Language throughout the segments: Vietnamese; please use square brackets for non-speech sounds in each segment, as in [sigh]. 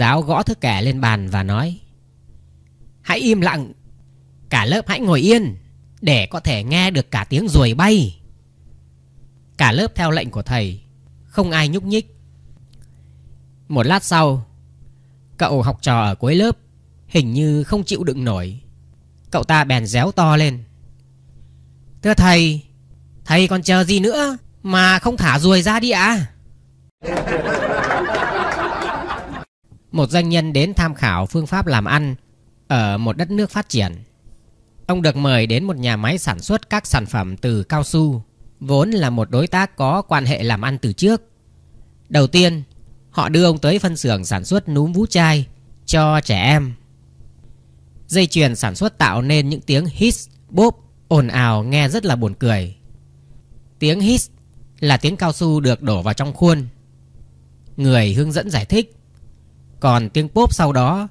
giáo gõ thứ kẻ lên bàn và nói Hãy im lặng Cả lớp hãy ngồi yên Để có thể nghe được cả tiếng ruồi bay Cả lớp theo lệnh của thầy Không ai nhúc nhích Một lát sau Cậu học trò ở cuối lớp Hình như không chịu đựng nổi Cậu ta bèn réo to lên Thưa thầy Thầy còn chờ gì nữa Mà không thả ruồi ra đi ạ à? một doanh nhân đến tham khảo phương pháp làm ăn ở một đất nước phát triển. Ông được mời đến một nhà máy sản xuất các sản phẩm từ cao su, vốn là một đối tác có quan hệ làm ăn từ trước. Đầu tiên, họ đưa ông tới phân xưởng sản xuất núm vũ chai cho trẻ em. Dây chuyền sản xuất tạo nên những tiếng hít, bốp, ồn ào nghe rất là buồn cười. Tiếng hít là tiếng cao su được đổ vào trong khuôn. Người hướng dẫn giải thích còn tiếng pop sau đó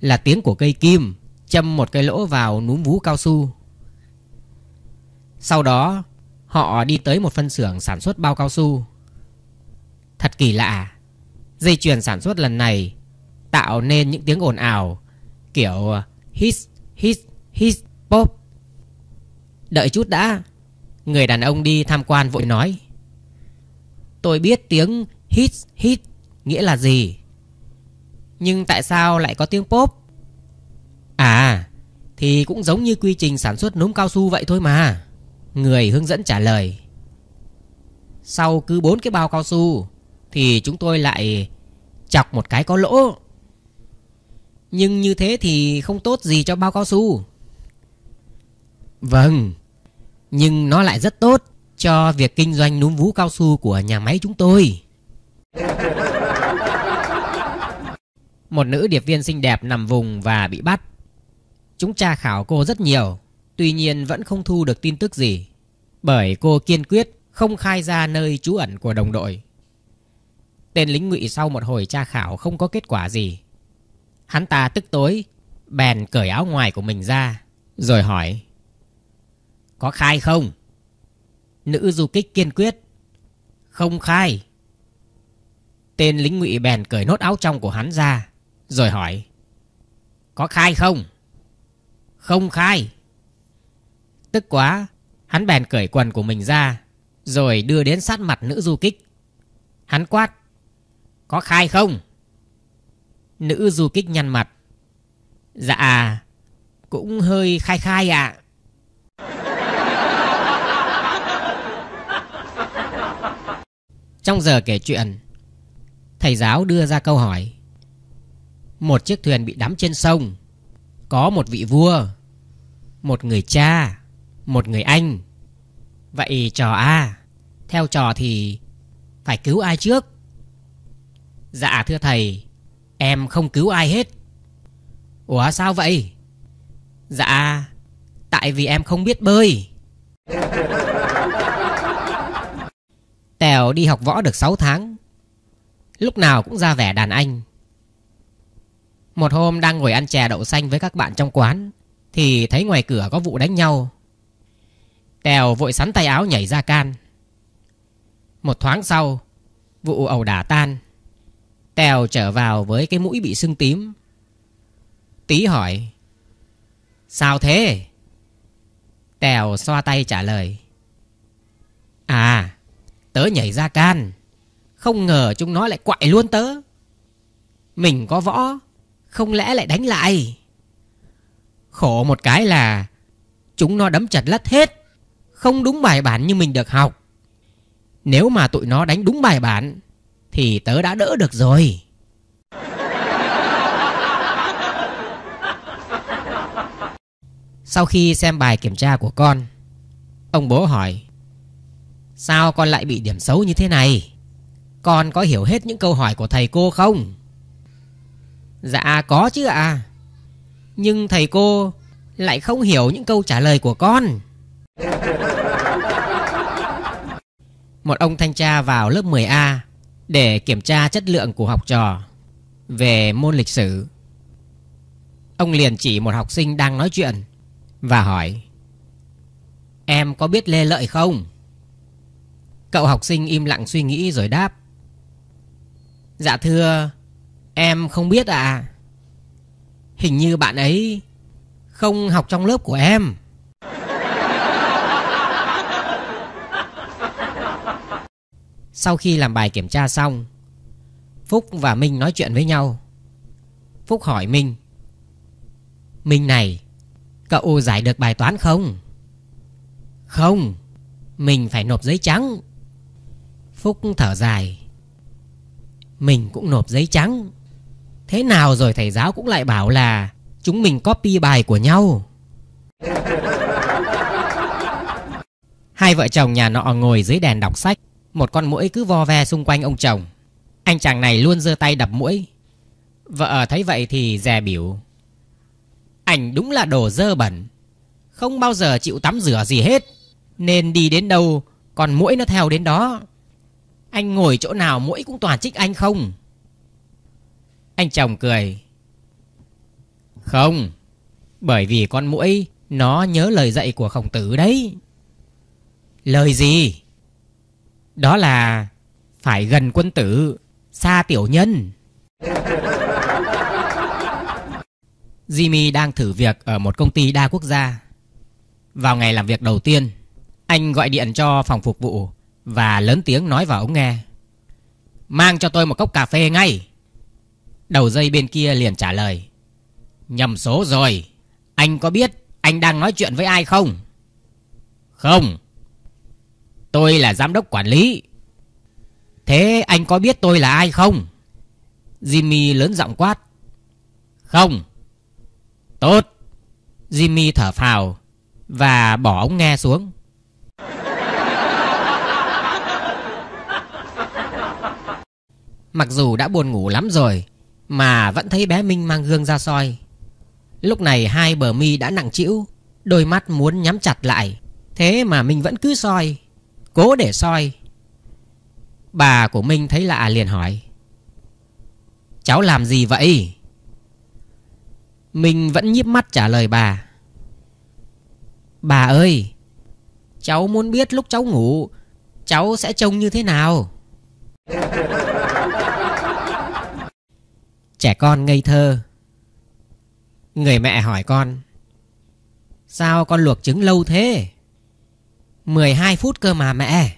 Là tiếng của cây kim Châm một cái lỗ vào núm vú cao su Sau đó Họ đi tới một phân xưởng sản xuất bao cao su Thật kỳ lạ Dây chuyền sản xuất lần này Tạo nên những tiếng ồn ào Kiểu hít hít hít pop Đợi chút đã Người đàn ông đi tham quan vội nói Tôi biết tiếng hít hít nghĩa là gì nhưng tại sao lại có tiếng pop À Thì cũng giống như quy trình sản xuất núm cao su vậy thôi mà Người hướng dẫn trả lời Sau cứ bốn cái bao cao su Thì chúng tôi lại Chọc một cái có lỗ Nhưng như thế thì không tốt gì cho bao cao su Vâng Nhưng nó lại rất tốt Cho việc kinh doanh núm vú cao su của nhà máy chúng tôi một nữ điệp viên xinh đẹp nằm vùng và bị bắt Chúng tra khảo cô rất nhiều Tuy nhiên vẫn không thu được tin tức gì Bởi cô kiên quyết không khai ra nơi trú ẩn của đồng đội Tên lính ngụy sau một hồi tra khảo không có kết quả gì Hắn ta tức tối Bèn cởi áo ngoài của mình ra Rồi hỏi Có khai không? Nữ du kích kiên quyết Không khai Tên lính ngụy bèn cởi nốt áo trong của hắn ra rồi hỏi Có khai không? Không khai Tức quá Hắn bèn cởi quần của mình ra Rồi đưa đến sát mặt nữ du kích Hắn quát Có khai không? Nữ du kích nhăn mặt Dạ Cũng hơi khai khai ạ à. Trong giờ kể chuyện Thầy giáo đưa ra câu hỏi một chiếc thuyền bị đắm trên sông Có một vị vua Một người cha Một người anh Vậy trò A Theo trò thì Phải cứu ai trước Dạ thưa thầy Em không cứu ai hết Ủa sao vậy Dạ Tại vì em không biết bơi Tèo đi học võ được 6 tháng Lúc nào cũng ra vẻ đàn anh một hôm đang ngồi ăn chè đậu xanh với các bạn trong quán Thì thấy ngoài cửa có vụ đánh nhau Tèo vội sắn tay áo nhảy ra can Một thoáng sau Vụ ẩu đả tan Tèo trở vào với cái mũi bị sưng tím Tí hỏi Sao thế? Tèo xoa tay trả lời À Tớ nhảy ra can Không ngờ chúng nó lại quại luôn tớ Mình có võ không lẽ lại đánh lại Khổ một cái là Chúng nó đấm chặt lắt hết Không đúng bài bản như mình được học Nếu mà tụi nó đánh đúng bài bản Thì tớ đã đỡ được rồi Sau khi xem bài kiểm tra của con Ông bố hỏi Sao con lại bị điểm xấu như thế này Con có hiểu hết những câu hỏi của thầy cô không Dạ có chứ ạ à. Nhưng thầy cô lại không hiểu những câu trả lời của con Một ông thanh tra vào lớp 10A Để kiểm tra chất lượng của học trò Về môn lịch sử Ông liền chỉ một học sinh đang nói chuyện Và hỏi Em có biết Lê Lợi không? Cậu học sinh im lặng suy nghĩ rồi đáp Dạ thưa Em không biết à Hình như bạn ấy Không học trong lớp của em Sau khi làm bài kiểm tra xong Phúc và Minh nói chuyện với nhau Phúc hỏi Minh Minh này Cậu giải được bài toán không? Không Mình phải nộp giấy trắng Phúc thở dài Mình cũng nộp giấy trắng Thế nào rồi thầy giáo cũng lại bảo là Chúng mình copy bài của nhau Hai vợ chồng nhà nọ ngồi dưới đèn đọc sách Một con muỗi cứ vo ve xung quanh ông chồng Anh chàng này luôn giơ tay đập muỗi Vợ thấy vậy thì dè biểu Ảnh đúng là đồ dơ bẩn Không bao giờ chịu tắm rửa gì hết Nên đi đến đâu Còn muỗi nó theo đến đó Anh ngồi chỗ nào muỗi cũng toàn trích anh không anh chồng cười Không Bởi vì con mũi Nó nhớ lời dạy của khổng tử đấy Lời gì Đó là Phải gần quân tử Xa tiểu nhân [laughs] Jimmy đang thử việc ở một công ty đa quốc gia Vào ngày làm việc đầu tiên Anh gọi điện cho phòng phục vụ Và lớn tiếng nói vào ống nghe Mang cho tôi một cốc cà phê ngay Đầu dây bên kia liền trả lời Nhầm số rồi Anh có biết anh đang nói chuyện với ai không? Không Tôi là giám đốc quản lý Thế anh có biết tôi là ai không? Jimmy lớn giọng quát Không Tốt Jimmy thở phào Và bỏ ống nghe xuống Mặc dù đã buồn ngủ lắm rồi mà vẫn thấy bé Minh mang gương ra soi Lúc này hai bờ mi đã nặng trĩu Đôi mắt muốn nhắm chặt lại Thế mà Minh vẫn cứ soi Cố để soi Bà của Minh thấy lạ liền hỏi Cháu làm gì vậy? Minh vẫn nhíp mắt trả lời bà Bà ơi Cháu muốn biết lúc cháu ngủ Cháu sẽ trông như thế nào Trẻ con ngây thơ Người mẹ hỏi con Sao con luộc trứng lâu thế mười hai phút cơ mà mẹ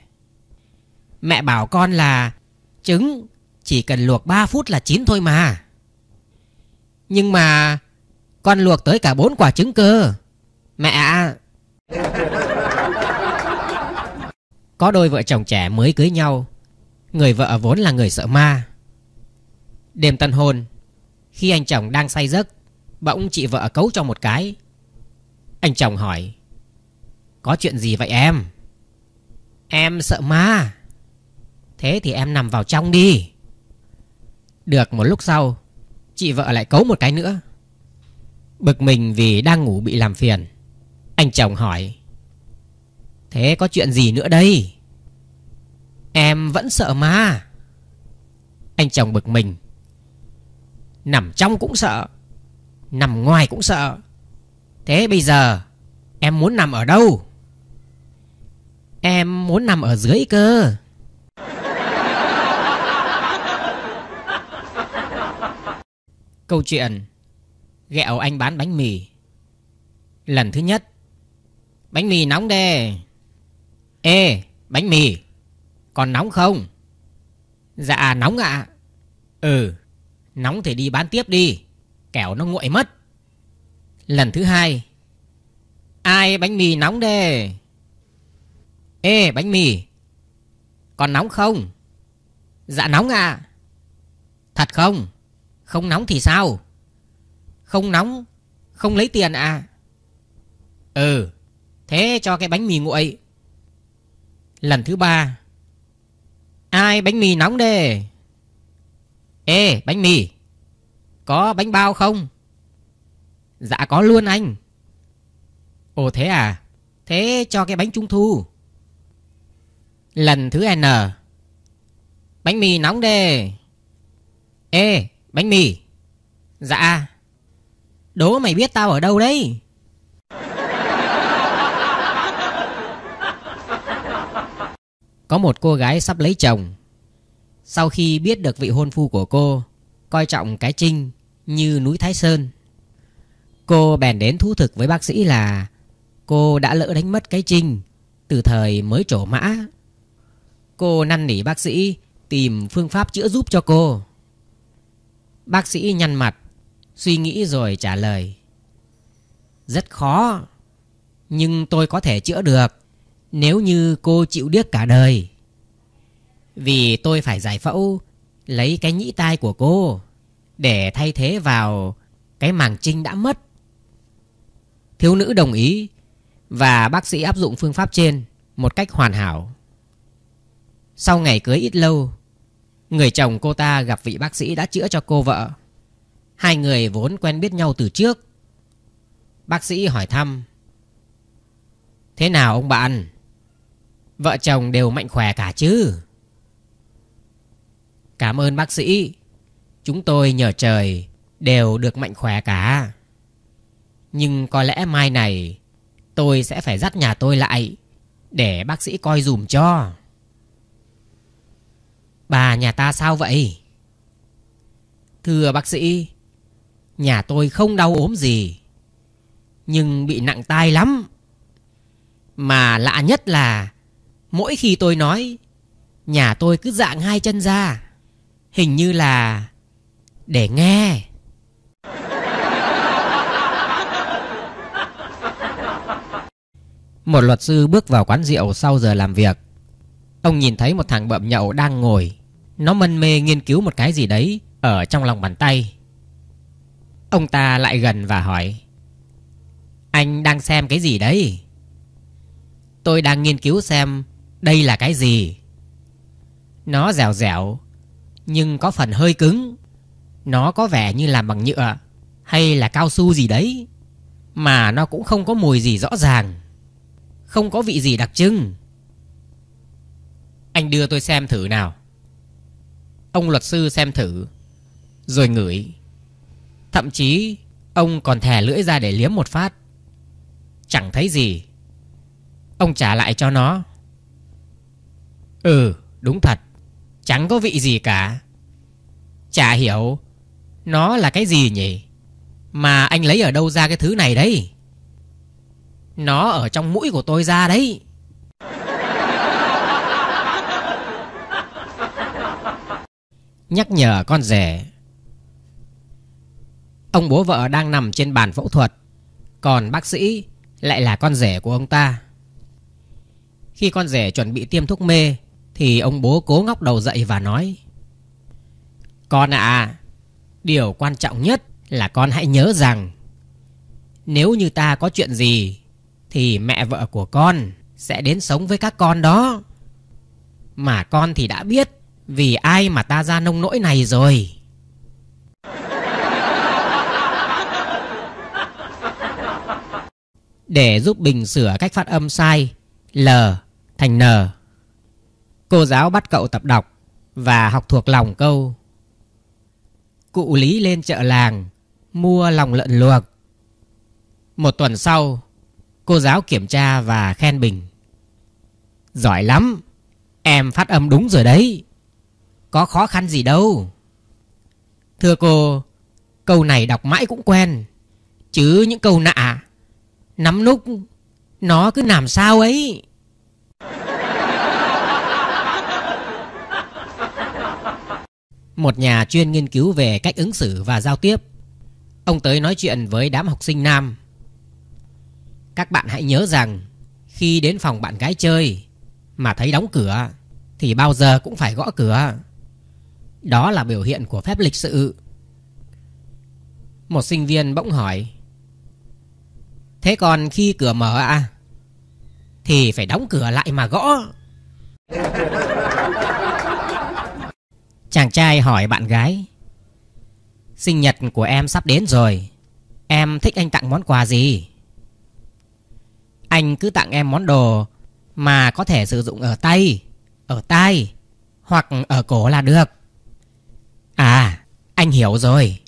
Mẹ bảo con là Trứng chỉ cần luộc ba phút là chín thôi mà Nhưng mà Con luộc tới cả bốn quả trứng cơ Mẹ [laughs] Có đôi vợ chồng trẻ mới cưới nhau Người vợ vốn là người sợ ma Đêm tân hôn khi anh chồng đang say giấc Bỗng chị vợ cấu cho một cái Anh chồng hỏi Có chuyện gì vậy em Em sợ ma Thế thì em nằm vào trong đi Được một lúc sau Chị vợ lại cấu một cái nữa Bực mình vì đang ngủ bị làm phiền Anh chồng hỏi Thế có chuyện gì nữa đây Em vẫn sợ ma Anh chồng bực mình Nằm trong cũng sợ Nằm ngoài cũng sợ Thế bây giờ Em muốn nằm ở đâu Em muốn nằm ở dưới cơ Câu chuyện Ghẹo anh bán bánh mì Lần thứ nhất Bánh mì nóng đê Ê bánh mì Còn nóng không Dạ nóng ạ à. Ừ Nóng thì đi bán tiếp đi Kẻo nó nguội mất Lần thứ hai Ai bánh mì nóng đê Ê bánh mì Còn nóng không Dạ nóng à Thật không Không nóng thì sao Không nóng Không lấy tiền à Ừ Thế cho cái bánh mì nguội Lần thứ ba Ai bánh mì nóng đê Ê bánh mì Có bánh bao không Dạ có luôn anh Ồ thế à Thế cho cái bánh trung thu Lần thứ N Bánh mì nóng đê Ê bánh mì Dạ Đố mày biết tao ở đâu đấy Có một cô gái sắp lấy chồng sau khi biết được vị hôn phu của cô Coi trọng cái trinh Như núi Thái Sơn Cô bèn đến thú thực với bác sĩ là Cô đã lỡ đánh mất cái trinh Từ thời mới trổ mã Cô năn nỉ bác sĩ Tìm phương pháp chữa giúp cho cô Bác sĩ nhăn mặt Suy nghĩ rồi trả lời Rất khó Nhưng tôi có thể chữa được Nếu như cô chịu điếc cả đời vì tôi phải giải phẫu Lấy cái nhĩ tai của cô Để thay thế vào Cái màng trinh đã mất Thiếu nữ đồng ý Và bác sĩ áp dụng phương pháp trên Một cách hoàn hảo Sau ngày cưới ít lâu Người chồng cô ta gặp vị bác sĩ đã chữa cho cô vợ Hai người vốn quen biết nhau từ trước Bác sĩ hỏi thăm Thế nào ông bạn Vợ chồng đều mạnh khỏe cả chứ Cảm ơn bác sĩ Chúng tôi nhờ trời Đều được mạnh khỏe cả Nhưng có lẽ mai này Tôi sẽ phải dắt nhà tôi lại Để bác sĩ coi dùm cho Bà nhà ta sao vậy? Thưa bác sĩ Nhà tôi không đau ốm gì Nhưng bị nặng tai lắm Mà lạ nhất là Mỗi khi tôi nói Nhà tôi cứ dạng hai chân ra Hình như là để nghe. Một luật sư bước vào quán rượu sau giờ làm việc. Ông nhìn thấy một thằng bợm nhậu đang ngồi. Nó mân mê nghiên cứu một cái gì đấy ở trong lòng bàn tay. Ông ta lại gần và hỏi. Anh đang xem cái gì đấy? Tôi đang nghiên cứu xem đây là cái gì. Nó dẻo dẻo nhưng có phần hơi cứng. Nó có vẻ như làm bằng nhựa hay là cao su gì đấy, mà nó cũng không có mùi gì rõ ràng, không có vị gì đặc trưng. Anh đưa tôi xem thử nào. Ông luật sư xem thử, rồi ngửi. Thậm chí ông còn thè lưỡi ra để liếm một phát. Chẳng thấy gì. Ông trả lại cho nó. Ừ, đúng thật. Chẳng có vị gì cả Chả hiểu Nó là cái gì nhỉ Mà anh lấy ở đâu ra cái thứ này đấy Nó ở trong mũi của tôi ra đấy Nhắc nhở con rể Ông bố vợ đang nằm trên bàn phẫu thuật Còn bác sĩ lại là con rể của ông ta Khi con rể chuẩn bị tiêm thuốc mê thì ông bố cố ngóc đầu dậy và nói Con à Điều quan trọng nhất là con hãy nhớ rằng Nếu như ta có chuyện gì Thì mẹ vợ của con sẽ đến sống với các con đó Mà con thì đã biết Vì ai mà ta ra nông nỗi này rồi Để giúp Bình sửa cách phát âm sai L thành N Cô giáo bắt cậu tập đọc Và học thuộc lòng câu Cụ Lý lên chợ làng Mua lòng lợn luộc Một tuần sau Cô giáo kiểm tra và khen Bình Giỏi lắm Em phát âm đúng rồi đấy Có khó khăn gì đâu Thưa cô Câu này đọc mãi cũng quen Chứ những câu nạ Nắm núc Nó cứ làm sao ấy một nhà chuyên nghiên cứu về cách ứng xử và giao tiếp. Ông tới nói chuyện với đám học sinh nam. Các bạn hãy nhớ rằng, khi đến phòng bạn gái chơi mà thấy đóng cửa thì bao giờ cũng phải gõ cửa. Đó là biểu hiện của phép lịch sự. Một sinh viên bỗng hỏi: "Thế còn khi cửa mở à?" thì phải đóng cửa lại mà gõ. Chàng trai hỏi bạn gái Sinh nhật của em sắp đến rồi Em thích anh tặng món quà gì? Anh cứ tặng em món đồ Mà có thể sử dụng ở tay Ở tay Hoặc ở cổ là được À anh hiểu rồi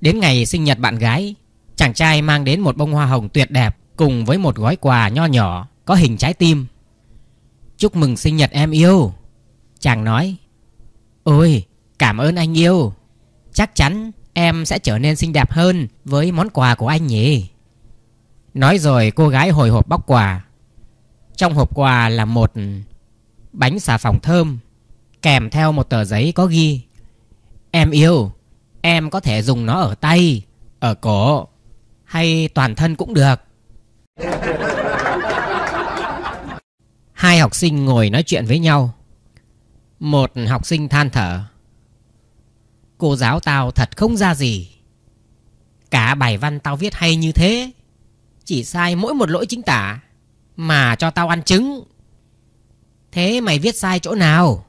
Đến ngày sinh nhật bạn gái Chàng trai mang đến một bông hoa hồng tuyệt đẹp Cùng với một gói quà nho nhỏ Có hình trái tim Chúc mừng sinh nhật em yêu Chàng nói Ôi cảm ơn anh yêu Chắc chắn em sẽ trở nên xinh đẹp hơn Với món quà của anh nhỉ Nói rồi cô gái hồi hộp bóc quà Trong hộp quà là một Bánh xà phòng thơm Kèm theo một tờ giấy có ghi Em yêu Em có thể dùng nó ở tay Ở cổ Hay toàn thân cũng được Hai học sinh ngồi nói chuyện với nhau một học sinh than thở Cô giáo tao thật không ra gì Cả bài văn tao viết hay như thế Chỉ sai mỗi một lỗi chính tả Mà cho tao ăn trứng Thế mày viết sai chỗ nào?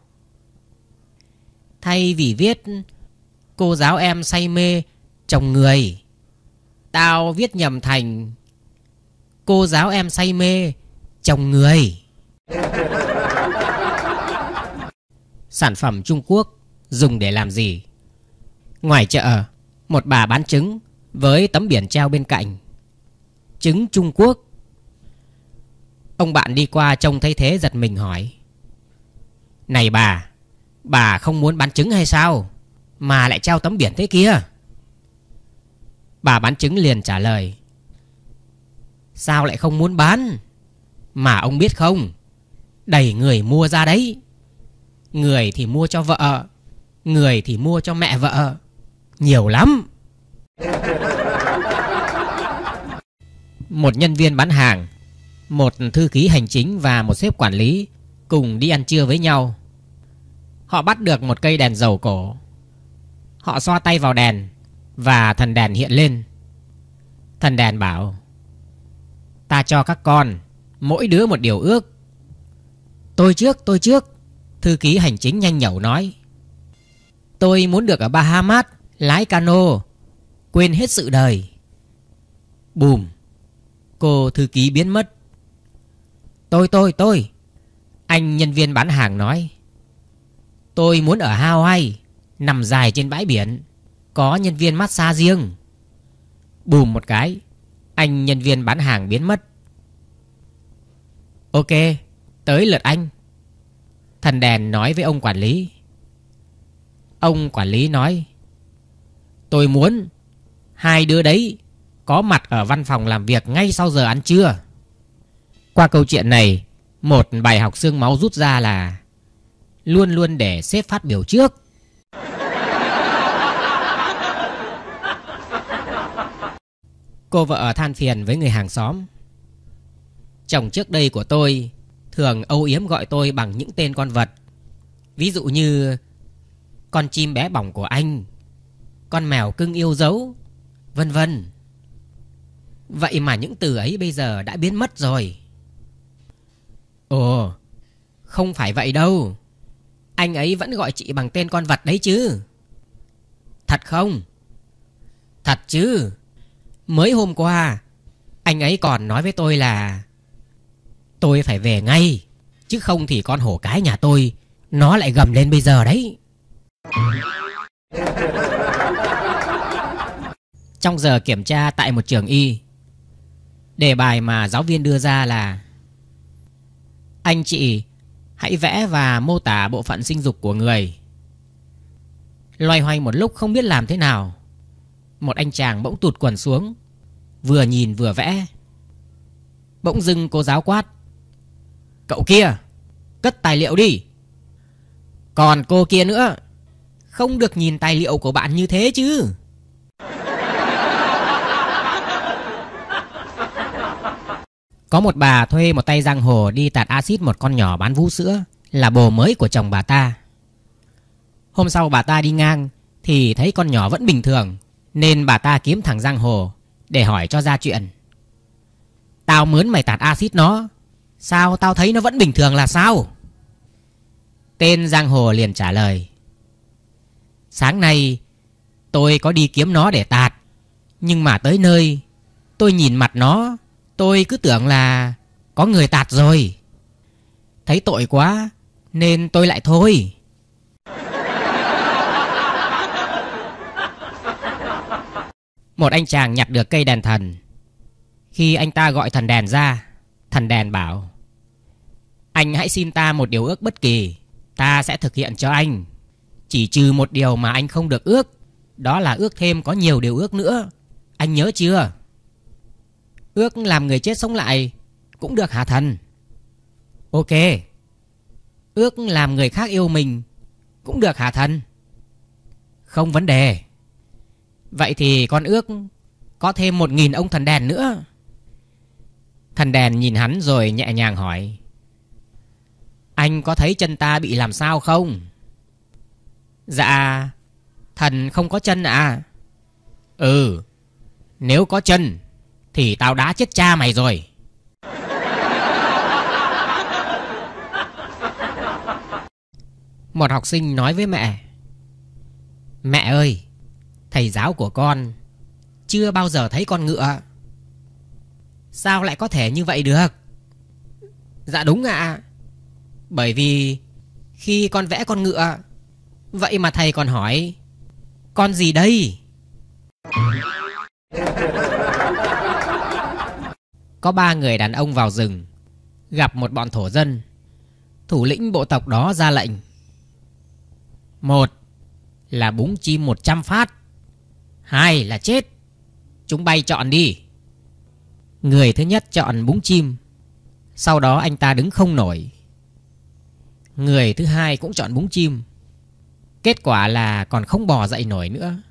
Thay vì viết Cô giáo em say mê Chồng người Tao viết nhầm thành Cô giáo em say mê Chồng người sản phẩm Trung Quốc dùng để làm gì. Ngoài chợ, một bà bán trứng với tấm biển treo bên cạnh. Trứng Trung Quốc. Ông bạn đi qua trông thấy thế giật mình hỏi. Này bà, bà không muốn bán trứng hay sao? Mà lại treo tấm biển thế kia. Bà bán trứng liền trả lời. Sao lại không muốn bán? Mà ông biết không, đẩy người mua ra đấy. Người thì mua cho vợ Người thì mua cho mẹ vợ Nhiều lắm Một nhân viên bán hàng Một thư ký hành chính và một sếp quản lý Cùng đi ăn trưa với nhau Họ bắt được một cây đèn dầu cổ Họ xoa tay vào đèn Và thần đèn hiện lên Thần đèn bảo Ta cho các con Mỗi đứa một điều ước Tôi trước tôi trước Thư ký hành chính nhanh nhẩu nói Tôi muốn được ở Bahamas Lái cano Quên hết sự đời Bùm Cô thư ký biến mất Tôi tôi tôi Anh nhân viên bán hàng nói Tôi muốn ở Hawaii Nằm dài trên bãi biển Có nhân viên massage riêng Bùm một cái Anh nhân viên bán hàng biến mất Ok Tới lượt anh Thần đèn nói với ông quản lý Ông quản lý nói Tôi muốn Hai đứa đấy Có mặt ở văn phòng làm việc ngay sau giờ ăn trưa Qua câu chuyện này Một bài học xương máu rút ra là Luôn luôn để sếp phát biểu trước Cô vợ than phiền với người hàng xóm Chồng trước đây của tôi thường âu yếm gọi tôi bằng những tên con vật Ví dụ như Con chim bé bỏng của anh Con mèo cưng yêu dấu Vân vân Vậy mà những từ ấy bây giờ đã biến mất rồi Ồ Không phải vậy đâu Anh ấy vẫn gọi chị bằng tên con vật đấy chứ Thật không Thật chứ Mới hôm qua Anh ấy còn nói với tôi là Tôi phải về ngay Chứ không thì con hổ cái nhà tôi Nó lại gầm lên bây giờ đấy Trong giờ kiểm tra tại một trường y Đề bài mà giáo viên đưa ra là Anh chị Hãy vẽ và mô tả bộ phận sinh dục của người Loay hoay một lúc không biết làm thế nào Một anh chàng bỗng tụt quần xuống Vừa nhìn vừa vẽ Bỗng dưng cô giáo quát Cậu kia Cất tài liệu đi Còn cô kia nữa Không được nhìn tài liệu của bạn như thế chứ Có một bà thuê một tay giang hồ đi tạt axit một con nhỏ bán vú sữa Là bồ mới của chồng bà ta Hôm sau bà ta đi ngang Thì thấy con nhỏ vẫn bình thường Nên bà ta kiếm thằng giang hồ Để hỏi cho ra chuyện Tao mướn mày tạt axit nó Sao tao thấy nó vẫn bình thường là sao Tên Giang Hồ liền trả lời Sáng nay tôi có đi kiếm nó để tạt Nhưng mà tới nơi tôi nhìn mặt nó Tôi cứ tưởng là có người tạt rồi Thấy tội quá nên tôi lại thôi Một anh chàng nhặt được cây đèn thần Khi anh ta gọi thần đèn ra Thần đèn bảo anh hãy xin ta một điều ước bất kỳ Ta sẽ thực hiện cho anh Chỉ trừ một điều mà anh không được ước Đó là ước thêm có nhiều điều ước nữa Anh nhớ chưa Ước làm người chết sống lại Cũng được hả thần Ok Ước làm người khác yêu mình Cũng được hả thần Không vấn đề Vậy thì con ước Có thêm một nghìn ông thần đèn nữa Thần đèn nhìn hắn rồi nhẹ nhàng hỏi anh có thấy chân ta bị làm sao không? Dạ Thần không có chân à Ừ Nếu có chân Thì tao đã chết cha mày rồi Một học sinh nói với mẹ Mẹ ơi Thầy giáo của con Chưa bao giờ thấy con ngựa Sao lại có thể như vậy được Dạ đúng ạ à. Bởi vì khi con vẽ con ngựa Vậy mà thầy còn hỏi Con gì đây? Có ba người đàn ông vào rừng Gặp một bọn thổ dân Thủ lĩnh bộ tộc đó ra lệnh Một là búng chim 100 phát Hai là chết Chúng bay chọn đi Người thứ nhất chọn búng chim Sau đó anh ta đứng không nổi Người thứ hai cũng chọn búng chim Kết quả là còn không bò dậy nổi nữa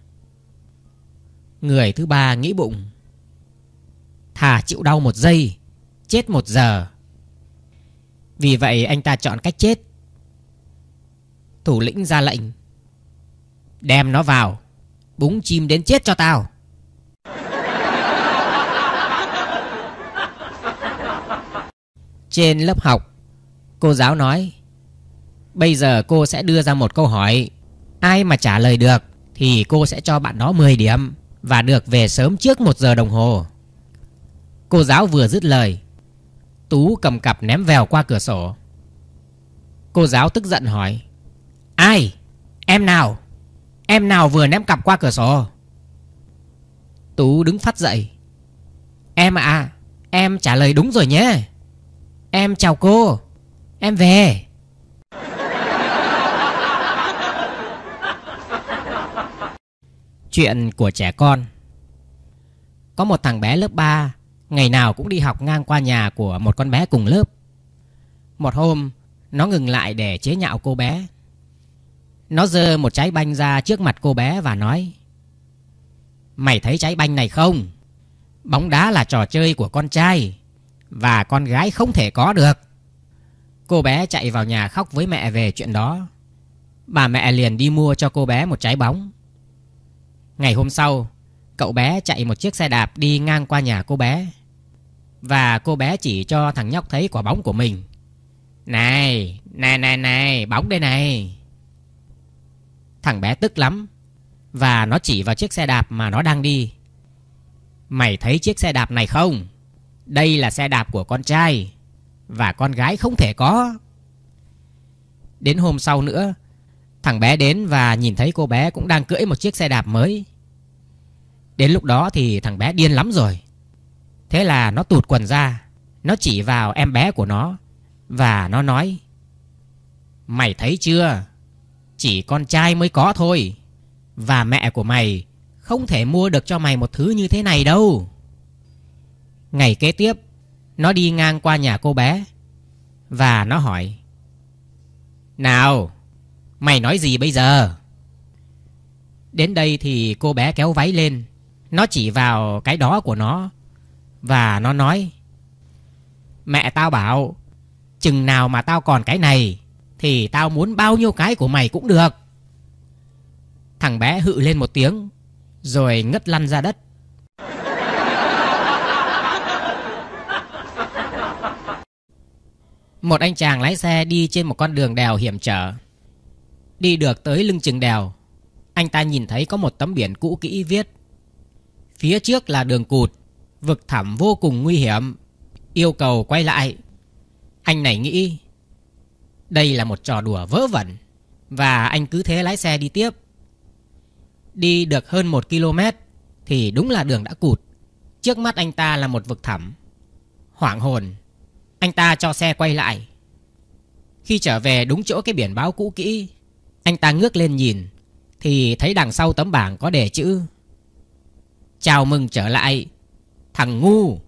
Người thứ ba nghĩ bụng Thà chịu đau một giây Chết một giờ Vì vậy anh ta chọn cách chết Thủ lĩnh ra lệnh Đem nó vào Búng chim đến chết cho tao Trên lớp học Cô giáo nói Bây giờ cô sẽ đưa ra một câu hỏi Ai mà trả lời được Thì cô sẽ cho bạn đó 10 điểm Và được về sớm trước 1 giờ đồng hồ Cô giáo vừa dứt lời Tú cầm cặp ném vèo qua cửa sổ Cô giáo tức giận hỏi Ai? Em nào? Em nào vừa ném cặp qua cửa sổ? Tú đứng phát dậy Em à Em trả lời đúng rồi nhé Em chào cô Em về Chuyện của trẻ con Có một thằng bé lớp 3 Ngày nào cũng đi học ngang qua nhà của một con bé cùng lớp Một hôm Nó ngừng lại để chế nhạo cô bé Nó dơ một trái banh ra trước mặt cô bé và nói Mày thấy trái banh này không? Bóng đá là trò chơi của con trai Và con gái không thể có được Cô bé chạy vào nhà khóc với mẹ về chuyện đó Bà mẹ liền đi mua cho cô bé một trái bóng Ngày hôm sau, cậu bé chạy một chiếc xe đạp đi ngang qua nhà cô bé. Và cô bé chỉ cho thằng nhóc thấy quả bóng của mình. Này, này này này, bóng đây này. Thằng bé tức lắm Và nó chỉ vào chiếc xe đạp mà nó đang đi Mày thấy chiếc xe đạp này không? Đây là xe đạp của con trai Và con gái không thể có Đến hôm sau nữa Thằng bé đến và nhìn thấy cô bé cũng đang cưỡi một chiếc xe đạp mới Đến lúc đó thì thằng bé điên lắm rồi Thế là nó tụt quần ra Nó chỉ vào em bé của nó Và nó nói Mày thấy chưa Chỉ con trai mới có thôi Và mẹ của mày Không thể mua được cho mày một thứ như thế này đâu Ngày kế tiếp Nó đi ngang qua nhà cô bé Và nó hỏi Nào Mày nói gì bây giờ Đến đây thì cô bé kéo váy lên nó chỉ vào cái đó của nó Và nó nói Mẹ tao bảo Chừng nào mà tao còn cái này Thì tao muốn bao nhiêu cái của mày cũng được Thằng bé hự lên một tiếng Rồi ngất lăn ra đất Một anh chàng lái xe đi trên một con đường đèo hiểm trở Đi được tới lưng chừng đèo Anh ta nhìn thấy có một tấm biển cũ kỹ viết Phía trước là đường cụt Vực thẳm vô cùng nguy hiểm Yêu cầu quay lại Anh này nghĩ Đây là một trò đùa vớ vẩn Và anh cứ thế lái xe đi tiếp Đi được hơn một km Thì đúng là đường đã cụt Trước mắt anh ta là một vực thẳm Hoảng hồn Anh ta cho xe quay lại Khi trở về đúng chỗ cái biển báo cũ kỹ Anh ta ngước lên nhìn Thì thấy đằng sau tấm bảng có đề chữ Chào mừng trở lại Thằng ngu